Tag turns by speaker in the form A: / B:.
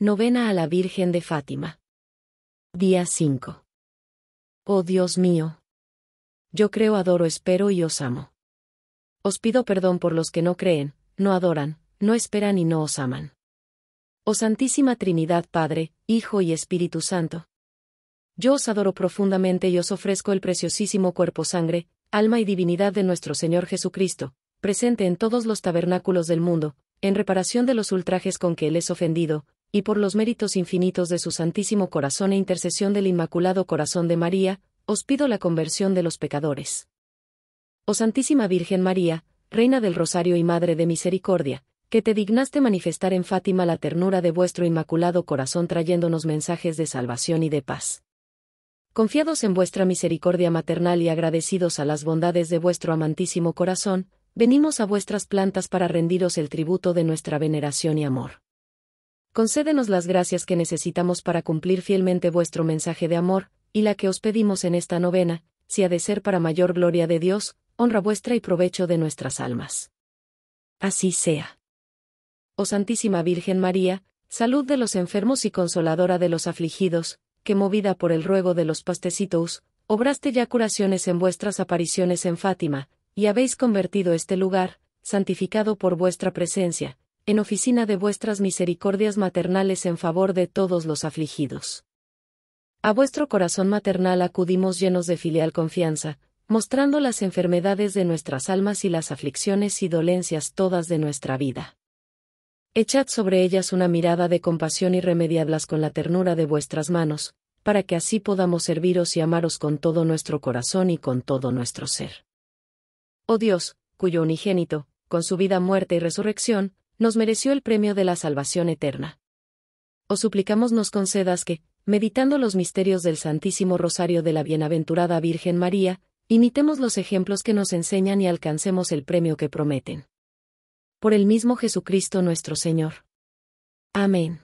A: Novena a la Virgen de Fátima. Día 5. Oh Dios mío. Yo creo, adoro, espero y os amo. Os pido perdón por los que no creen, no adoran, no esperan y no os aman. Oh Santísima Trinidad Padre, Hijo y Espíritu Santo. Yo os adoro profundamente y os ofrezco el preciosísimo cuerpo, sangre, alma y divinidad de nuestro Señor Jesucristo, presente en todos los tabernáculos del mundo, en reparación de los ultrajes con que Él es ofendido, y por los méritos infinitos de su Santísimo Corazón e intercesión del Inmaculado Corazón de María, os pido la conversión de los pecadores. Oh Santísima Virgen María, Reina del Rosario y Madre de Misericordia, que te dignaste manifestar en Fátima la ternura de vuestro Inmaculado Corazón trayéndonos mensajes de salvación y de paz. Confiados en vuestra misericordia maternal y agradecidos a las bondades de vuestro amantísimo corazón, venimos a vuestras plantas para rendiros el tributo de nuestra veneración y amor concédenos las gracias que necesitamos para cumplir fielmente vuestro mensaje de amor, y la que os pedimos en esta novena, si ha de ser para mayor gloria de Dios, honra vuestra y provecho de nuestras almas. Así sea. Oh Santísima Virgen María, salud de los enfermos y consoladora de los afligidos, que movida por el ruego de los pastecitos, obraste ya curaciones en vuestras apariciones en Fátima, y habéis convertido este lugar, santificado por vuestra presencia, en oficina de vuestras misericordias maternales en favor de todos los afligidos. A vuestro corazón maternal acudimos llenos de filial confianza, mostrando las enfermedades de nuestras almas y las aflicciones y dolencias todas de nuestra vida. Echad sobre ellas una mirada de compasión y remediadlas con la ternura de vuestras manos, para que así podamos serviros y amaros con todo nuestro corazón y con todo nuestro ser. Oh Dios, cuyo unigénito, con su vida, muerte y resurrección, nos mereció el premio de la salvación eterna. Os suplicamos nos concedas que, meditando los misterios del Santísimo Rosario de la Bienaventurada Virgen María, imitemos los ejemplos que nos enseñan y alcancemos el premio que prometen. Por el mismo Jesucristo nuestro Señor. Amén.